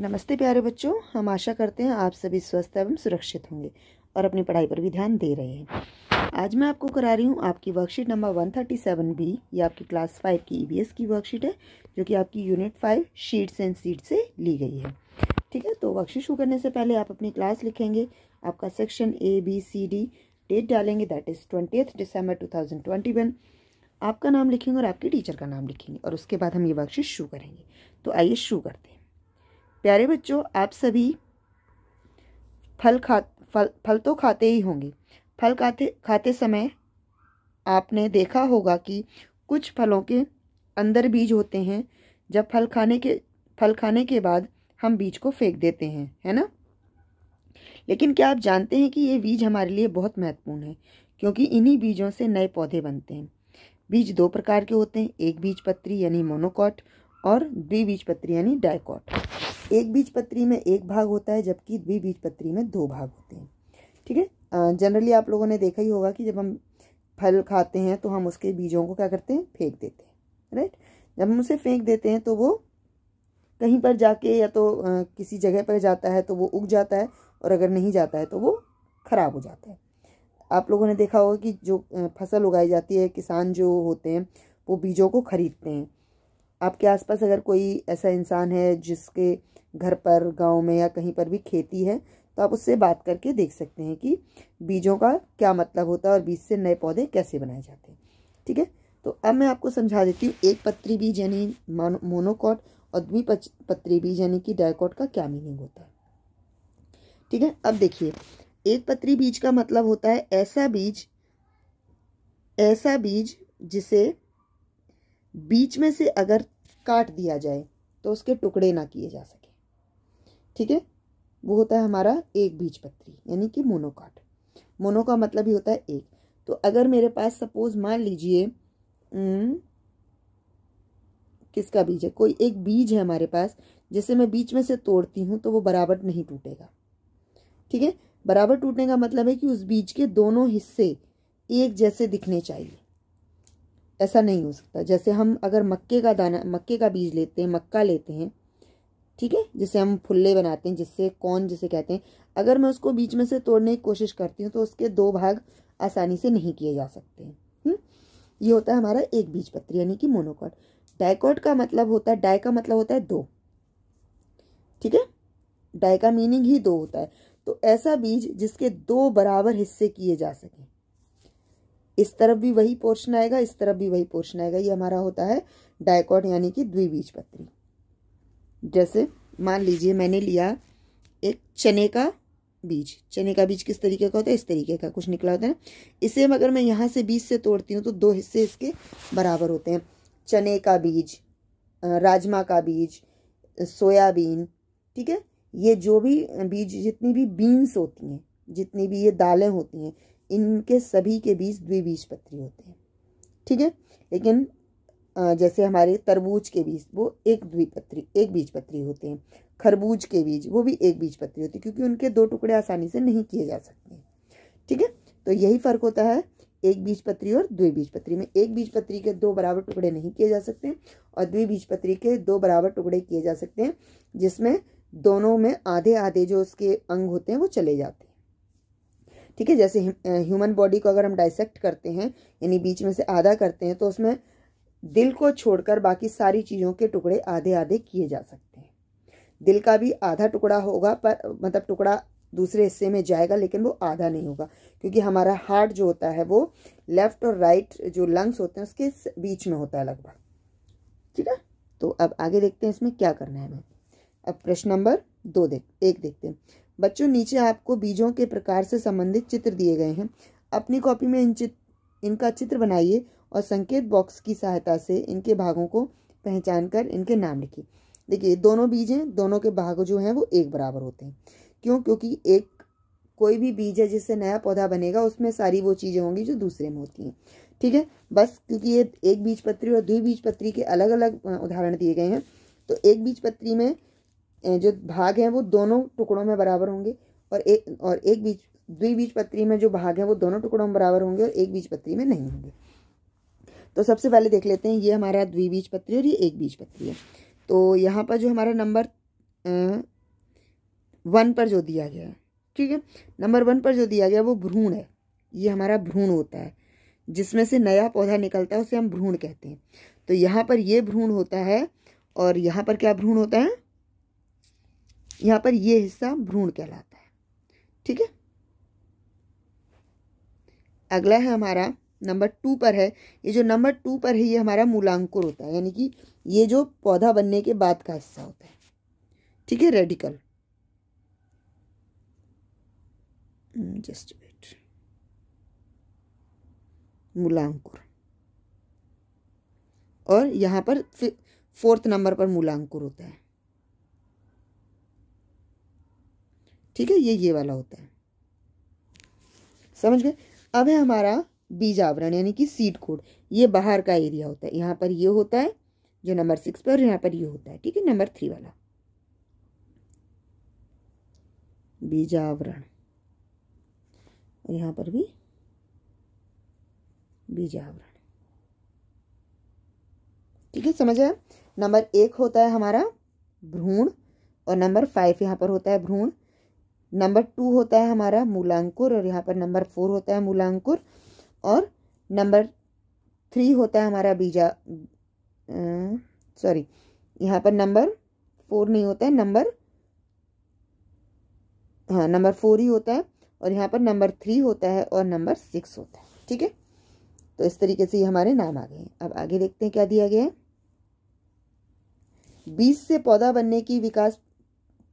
नमस्ते प्यारे बच्चों हम आशा करते हैं आप सभी स्वस्थ एवं सुरक्षित होंगे और अपनी पढ़ाई पर भी ध्यान दे रहे हैं आज मैं आपको करा रही हूँ आपकी वर्कशीट नंबर 137 बी ये आपकी क्लास फाइव की ई e की वर्कशीट है जो कि आपकी unit five sheets and seat से ली गई है ठीक है तो वर्कशीट शुरू करने से पहले आप अपनी क्लास लिखेंगे आपका section A B C D date डालेंगे that is twenty December two आपका नाम लिखेंगे और आपके टीचर का नाम लिखेंगे और उसके बाद हम ये वर्कशीट शुरू करेंगे तो आइए शुरू करते हैं प्यारे बच्चों आप सभी फल खा फल फल तो खाते ही होंगे फल खाते खाते समय आपने देखा होगा कि कुछ फलों के अंदर बीज होते हैं जब फल खाने के फल खाने के बाद हम बीज को फेंक देते हैं है ना लेकिन क्या आप जानते हैं कि ये बीज हमारे लिए बहुत महत्वपूर्ण है क्योंकि इन्हीं बीजों से नए पौधे बनते हैं बीज दो प्रकार के होते हैं एक बीज पत्री यानी मोनोकॉट और द्विबीज पत्री यानी डायकॉट एक बीज पत्री में एक भाग होता है जबकि द्विबीज पत्री में दो भाग होते हैं ठीक है जनरली आप लोगों ने देखा ही होगा कि जब हम फल खाते हैं तो हम उसके बीजों को क्या करते हैं फेंक देते हैं राइट जब हम उसे फेंक देते हैं तो वो कहीं पर जाके या तो आ, किसी जगह पर जाता है तो वो उग जाता है और अगर नहीं जाता है तो वो ख़राब हो जाता है आप लोगों ने देखा होगा कि जो फसल उगाई जाती है किसान जो होते हैं वो बीजों को खरीदते हैं आपके आसपास अगर कोई ऐसा इंसान है जिसके घर पर गांव में या कहीं पर भी खेती है तो आप उससे बात करके देख सकते हैं कि बीजों का क्या मतलब होता है और बीज से नए पौधे कैसे बनाए जाते हैं ठीक है तो अब मैं आपको समझा देती हूँ एक पत्री बीज यानी मोनोकॉट और द्विपत्री बीज यानी कि डायकॉट का क्या मीनिंग होता है ठीक है अब देखिए एक पत्री बीज का मतलब होता है ऐसा बीज ऐसा बीज जिसे बीच में से अगर काट दिया जाए तो उसके टुकड़े ना किए जा सके ठीक है वो होता है हमारा एक बीज पत्री यानी कि मोनोकाट मोनो का मतलब ही होता है एक तो अगर मेरे पास सपोज मान लीजिए किसका बीज है कोई एक बीज है हमारे पास जिसे मैं बीच में से तोड़ती हूँ तो वो बराबर नहीं टूटेगा ठीक है बराबर टूटने का मतलब है कि उस बीज के दोनों हिस्से एक जैसे दिखने चाहिए ऐसा नहीं हो सकता जैसे हम अगर मक्के का दाना मक्के का बीज लेते हैं मक्का लेते हैं ठीक है जिसे हम फुल्ले बनाते हैं जिससे कौन जिसे कहते हैं अगर मैं उसको बीच में से तोड़ने की कोशिश करती हूँ तो उसके दो भाग आसानी से नहीं किए जा सकते हैं हम्म? ये होता है हमारा एक बीज पत्र यानी कि मोनोकॉट डायकॉट का मतलब होता है डाई का मतलब होता है दो ठीक है डाई का मीनिंग ही दो होता है तो ऐसा बीज जिसके दो बराबर हिस्से किए जा सकें इस तरफ भी वही पोर्शन आएगा इस तरफ भी वही पोर्शन आएगा ये हमारा होता है डायकॉट यानी कि द्विबीज पत्री जैसे मान लीजिए मैंने लिया एक चने का बीज चने का बीज किस तरीके का होता है इस तरीके का कुछ निकला होता है इसे अगर मैं यहाँ से बीज से तोड़ती हूँ तो दो हिस्से इसके बराबर होते हैं चने का बीज राजमा का बीज सोयाबीन ठीक है ये जो भी बीज जितनी भी बीन्स होती हैं जितनी भी ये दालें होती हैं इनके सभी के बीज द्विबीजपत्री होते हैं ठीक है लेकिन जैसे हमारे तरबूज के बीज वो एक द्विपत्री एक बीजपत्री होते हैं खरबूज के बीज वो भी एक बीजपत्री होते हैं क्योंकि उनके दो टुकड़े आसानी से नहीं किए जा सकते ठीक है तो यही फर्क होता है एक बीजपत्री और द्विबीजपत्री में एक बीजपत्री के दो बराबर टुकड़े नहीं किए जा सकते और द्विबीजपत्री के दो बराबर टुकड़े किए जा सकते हैं जिसमें दोनों में आधे आधे जो उसके अंग होते हैं वो चले जाते हैं ठीक है जैसे ह्यूमन बॉडी को अगर हम डाइसेक्ट करते हैं यानी बीच में से आधा करते हैं तो उसमें दिल को छोड़कर बाकी सारी चीज़ों के टुकड़े आधे आधे किए जा सकते हैं दिल का भी आधा टुकड़ा होगा पर मतलब टुकड़ा दूसरे हिस्से में जाएगा लेकिन वो आधा नहीं होगा क्योंकि हमारा हार्ट जो होता है वो लेफ्ट और राइट जो लंग्स होते हैं उसके बीच में होता है लगभग ठीक है तो अब आगे देखते हैं इसमें क्या करना है हमें अब प्रश्न नंबर दो देख एक देखते हैं बच्चों नीचे आपको बीजों के प्रकार से संबंधित चित्र दिए गए हैं अपनी कॉपी में इन चित्र इनका चित्र बनाइए और संकेत बॉक्स की सहायता से इनके भागों को पहचान कर इनके नाम लिखिए देखिए दोनों बीज हैं दोनों के भाग जो हैं वो एक बराबर होते हैं क्यों क्योंकि एक कोई भी बीज है जिससे नया पौधा बनेगा उसमें सारी वो चीज़ें होंगी जो दूसरे में होती हैं ठीक है बस क्योंकि ये एक बीज पत्री और द्विबीज पत्री के अलग अलग उदाहरण दिए गए हैं तो एक बीज पत्री में जो भाग हैं वो दोनों टुकड़ों में बराबर होंगे और एक और एक बीज द्विबीज पत्री में जो भाग हैं वो दोनों टुकड़ों में बराबर होंगे और एक बीज पत्री में नहीं होंगे तो सबसे पहले देख लेते हैं ये हमारा द्विबीज पत्री और ये एक बीज पत्री है तो यहाँ पर जो हमारा नंबर वन पर जो दिया गया है ठीक है नंबर वन पर जो दिया गया वो भ्रूण है ये हमारा भ्रूण होता है जिसमें से नया पौधा निकलता है उसे हम भ्रूण कहते हैं तो यहाँ पर ये भ्रूण होता है और यहाँ पर क्या भ्रूण होता है यहाँ पर ये हिस्सा भ्रूण कहलाता है ठीक है अगला है हमारा नंबर टू पर है ये जो नंबर टू पर है ये हमारा मूलांकुर होता है यानी कि ये जो पौधा बनने के बाद का हिस्सा होता है ठीक है रेडिकल जस्ट वेट मूलांकुर और यहाँ पर फोर्थ नंबर पर मूलांकुर होता है ठीक है ये ये वाला होता है समझ गए अब है हमारा बीज आवरण यानी कि सीड कोड ये बाहर का एरिया होता है यहाँ पर ये होता है जो नंबर सिक्स पर यहाँ पर ये होता है ठीक है नंबर थ्री वाला बीजावरण और यहाँ पर भी बीजावरण ठीक है समझ आया नंबर एक होता है हमारा भ्रूण और नंबर फाइव यहाँ पर होता है भ्रूण नंबर टू होता है हमारा मूलांकुर और यहाँ पर नंबर फोर होता है मूलांकुर और नंबर थ्री होता है हमारा बीजा सॉरी यहाँ पर नंबर फोर नहीं होता है नंबर हाँ नंबर फोर ही होता है और यहाँ पर नंबर थ्री होता है और नंबर सिक्स होता है ठीक है तो इस तरीके से ये हमारे नाम आ गए हैं अब आगे देखते हैं क्या दिया गया है बीज से पौधा बनने की विकास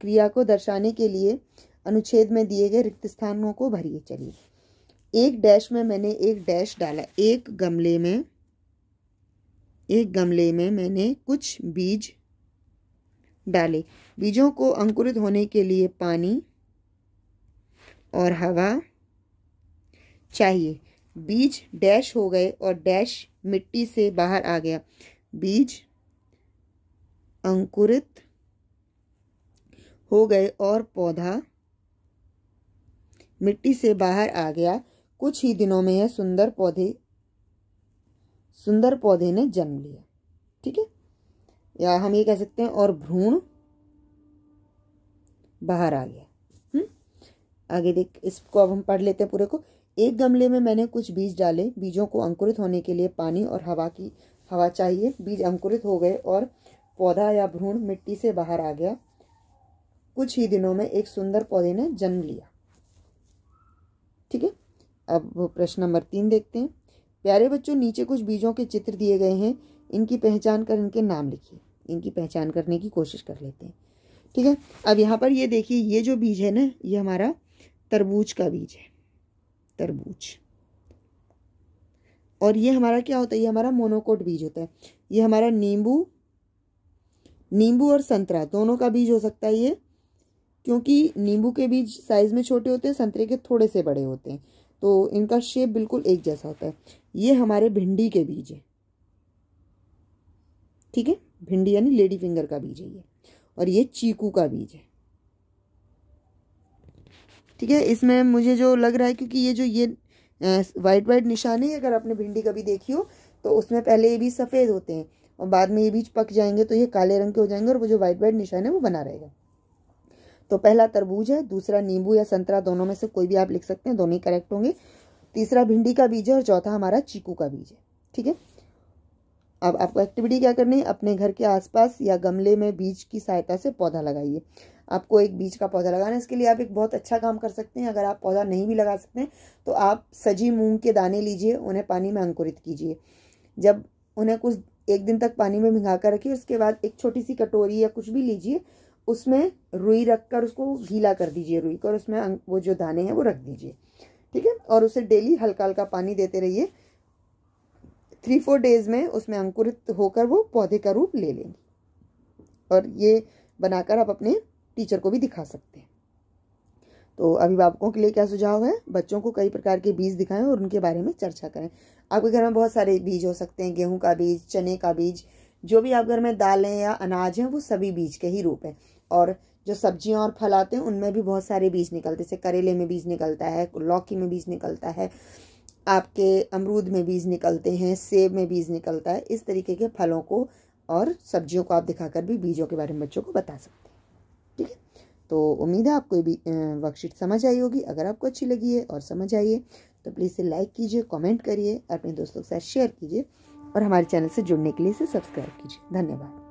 क्रिया को दर्शाने के लिए अनुच्छेद में दिए गए रिक्त स्थानों को भरिए चलिए एक डैश में मैंने एक डैश डाला एक गमले में एक गमले में मैंने कुछ बीज डाले बीजों को अंकुरित होने के लिए पानी और हवा चाहिए बीज डैश हो गए और डैश मिट्टी से बाहर आ गया बीज अंकुरित हो गए और पौधा मिट्टी से बाहर आ गया कुछ ही दिनों में यह सुंदर पौधे सुंदर पौधे ने जन्म लिया ठीक है या हम ये कह सकते हैं और भ्रूण बाहर आ गया हम्म आगे देख इसको अब हम पढ़ लेते हैं पूरे को एक गमले में मैंने कुछ बीज डाले बीजों को अंकुरित होने के लिए पानी और हवा की हवा चाहिए बीज अंकुरित हो गए और पौधा या भ्रूण मिट्टी से बाहर आ गया कुछ ही दिनों में एक सुंदर पौधे ने जन्म लिया ठीक है अब प्रश्न नंबर तीन देखते हैं प्यारे बच्चों नीचे कुछ बीजों के चित्र दिए गए हैं इनकी पहचान कर इनके नाम लिखिए इनकी पहचान करने की कोशिश कर लेते हैं ठीक है अब यहाँ पर ये देखिए ये जो बीज है ना ये हमारा तरबूज का बीज है तरबूज और ये हमारा क्या होता है ये हमारा मोनोकोट बीज होता है ये हमारा नींबू नींबू और संतरा दोनों का बीज हो सकता है ये क्योंकि नींबू के बीज साइज़ में छोटे होते हैं संतरे के थोड़े से बड़े होते हैं तो इनका शेप बिल्कुल एक जैसा होता है ये हमारे भिंडी के बीज है ठीक है भिंडी यानी लेडी फिंगर का बीज है ये और ये चीकू का बीज है ठीक है इसमें मुझे जो लग रहा है क्योंकि ये जो ये वाइट वाइट निशान है अगर आपने भिंडी कभी देखी हो तो उसमें पहले ये बीज सफ़ेद होते हैं और बाद में ये बीज पक जाएंगे तो ये काले रंग के हो जाएंगे और वो जो वाइट वाइट निशान है वो बना रहेगा तो पहला तरबूज है दूसरा नींबू या संतरा दोनों में से कोई भी आप लिख सकते हैं दोनों ही करेक्ट होंगे तीसरा भिंडी का बीज है और चौथा हमारा चीकू का बीज है ठीक है अब आपको एक्टिविटी क्या करनी है अपने घर के आसपास या गमले में बीज की सहायता से पौधा लगाइए आपको एक बीज का पौधा लगाना है इसके लिए आप एक बहुत अच्छा काम कर सकते हैं अगर आप पौधा नहीं भी लगा सकते हैं तो आप सजी मूंग के दाने लीजिए उन्हें पानी में अंकुरित कीजिए जब उन्हें कुछ एक दिन तक पानी में भिंगा कर रखिए उसके बाद एक छोटी सी कटोरी या कुछ भी लीजिए उसमें रुई रख कर उसको गीला कर दीजिए रुई को और उसमें वो जो दाने हैं वो रख दीजिए ठीक है और उसे डेली हल्का हल्का पानी देते रहिए थ्री फोर डेज में उसमें अंकुरित होकर वो पौधे का रूप ले लेंगे और ये बनाकर आप अपने टीचर को भी दिखा सकते हैं तो अभिभावकों के लिए क्या सुझाव है बच्चों को कई प्रकार के बीज दिखाएं और उनके बारे में चर्चा करें आपके घर में बहुत सारे बीज हो सकते हैं गेहूं का बीज चने का बीज जो भी आप घर में दालें या अनाज हैं वो सभी बीज के ही रूप हैं और जो सब्जियां और फल आते हैं उनमें भी बहुत सारे बीज निकलते जैसे करेले में बीज निकलता है लौकी में बीज निकलता है आपके अमरूद में बीज निकलते हैं सेब में बीज निकलता है इस तरीके के फलों को और सब्जियों को आप दिखाकर भी बीजों के बारे में बच्चों को बता सकते हैं ठीक है तो उम्मीद है आपको ये वर्कशीट समझ आई होगी अगर आपको अच्छी लगी है और समझ आई है तो प्लीज़ इसे लाइक कीजिए कमेंट करिए अपने दोस्तों के साथ शेयर कीजिए और हमारे चैनल से जुड़ने के लिए इसे सब्सक्राइब कीजिए धन्यवाद